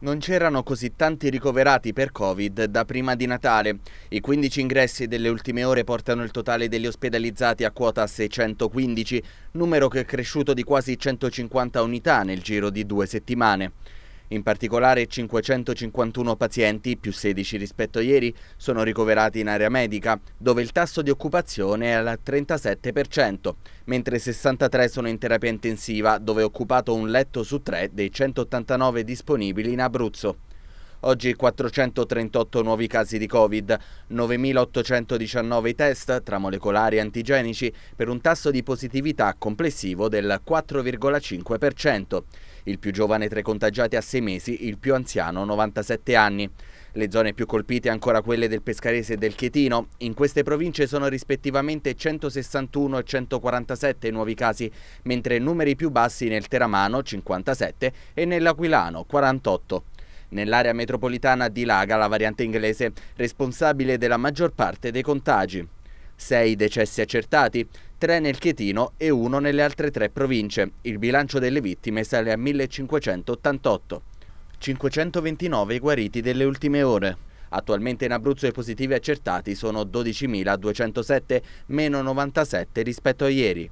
Non c'erano così tanti ricoverati per Covid da prima di Natale. I 15 ingressi delle ultime ore portano il totale degli ospedalizzati a quota 615, numero che è cresciuto di quasi 150 unità nel giro di due settimane. In particolare 551 pazienti, più 16 rispetto a ieri, sono ricoverati in area medica, dove il tasso di occupazione è al 37%, mentre 63 sono in terapia intensiva, dove è occupato un letto su tre dei 189 disponibili in Abruzzo. Oggi 438 nuovi casi di Covid, 9.819 test tra molecolari e antigenici per un tasso di positività complessivo del 4,5%. Il più giovane tra i contagiati a 6 mesi, il più anziano 97 anni. Le zone più colpite ancora quelle del Pescarese e del Chietino. In queste province sono rispettivamente 161 e 147 nuovi casi, mentre numeri più bassi nel Teramano 57 e nell'Aquilano 48. Nell'area metropolitana dilaga la variante inglese, responsabile della maggior parte dei contagi. Sei decessi accertati, tre nel Chietino e uno nelle altre tre province. Il bilancio delle vittime sale a 1588. 529 i guariti delle ultime ore. Attualmente in Abruzzo i positivi accertati sono 12.207, meno 97 rispetto a ieri.